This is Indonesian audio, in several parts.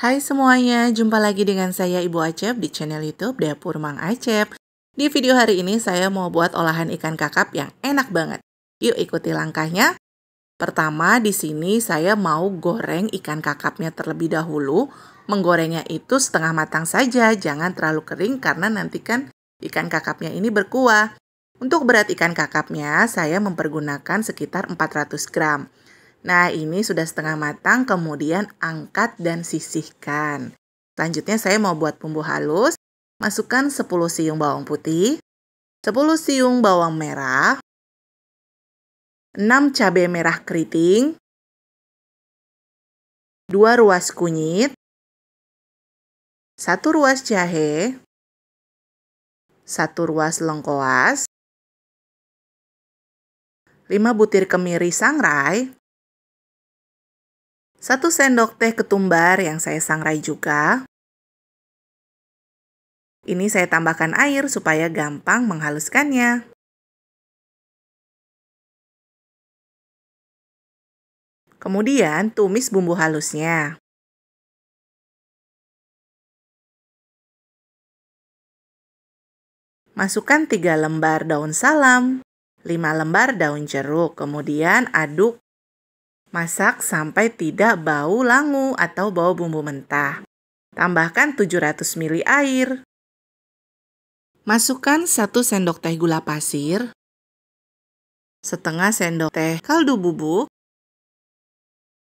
Hai semuanya, jumpa lagi dengan saya Ibu Acep di channel YouTube Dapur Mang Acep. Di video hari ini saya mau buat olahan ikan kakap yang enak banget. Yuk ikuti langkahnya. Pertama, di sini saya mau goreng ikan kakapnya terlebih dahulu. Menggorengnya itu setengah matang saja, jangan terlalu kering karena nanti kan ikan kakapnya ini berkuah. Untuk berat ikan kakapnya, saya mempergunakan sekitar 400 gram. Nah, ini sudah setengah matang, kemudian angkat dan sisihkan. Selanjutnya saya mau buat bumbu halus. Masukkan 10 siung bawang putih, 10 siung bawang merah, 6 cabai merah keriting, 2 ruas kunyit, 1 ruas jahe, 1 ruas lengkoas, 5 butir kemiri sangrai, 1 sendok teh ketumbar yang saya sangrai juga. Ini saya tambahkan air supaya gampang menghaluskannya. Kemudian tumis bumbu halusnya. Masukkan 3 lembar daun salam, 5 lembar daun jeruk, kemudian aduk Masak sampai tidak bau langu atau bau bumbu mentah. Tambahkan 700 ml air. Masukkan 1 sendok teh gula pasir, setengah sendok teh kaldu bubuk,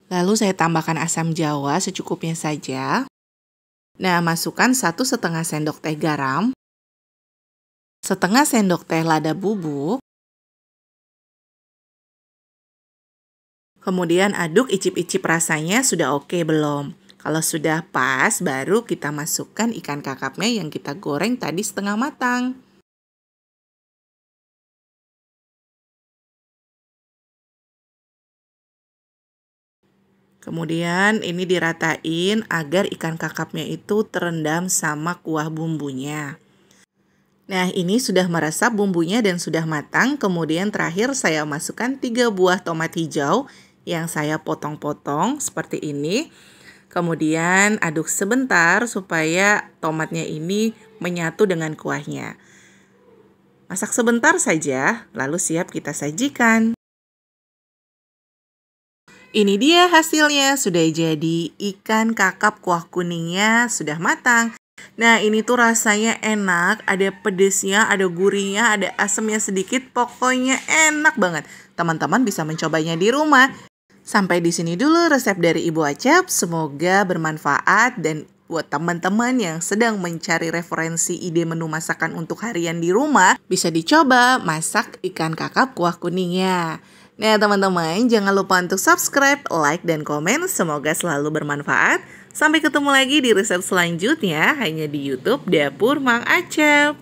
lalu saya tambahkan asam jawa secukupnya saja. Nah, masukkan 1 setengah sendok teh garam, setengah sendok teh lada bubuk, Kemudian aduk icip-icip rasanya sudah oke okay belum? Kalau sudah pas, baru kita masukkan ikan kakapnya yang kita goreng tadi setengah matang. Kemudian ini diratain agar ikan kakapnya itu terendam sama kuah bumbunya. Nah ini sudah meresap bumbunya dan sudah matang. Kemudian terakhir saya masukkan 3 buah tomat hijau yang saya potong-potong seperti ini. Kemudian aduk sebentar supaya tomatnya ini menyatu dengan kuahnya. Masak sebentar saja, lalu siap kita sajikan. Ini dia hasilnya, sudah jadi ikan kakap kuah kuningnya sudah matang. Nah ini tuh rasanya enak, ada pedesnya, ada gurihnya, ada asemnya sedikit, pokoknya enak banget. Teman-teman bisa mencobanya di rumah. Sampai di sini dulu resep dari Ibu Acep. Semoga bermanfaat dan buat teman-teman yang sedang mencari referensi ide menu masakan untuk harian di rumah, bisa dicoba masak ikan kakap kuah kuningnya. Nah teman-teman, jangan lupa untuk subscribe, like, dan komen. Semoga selalu bermanfaat. Sampai ketemu lagi di resep selanjutnya hanya di Youtube Dapur Mang Acep.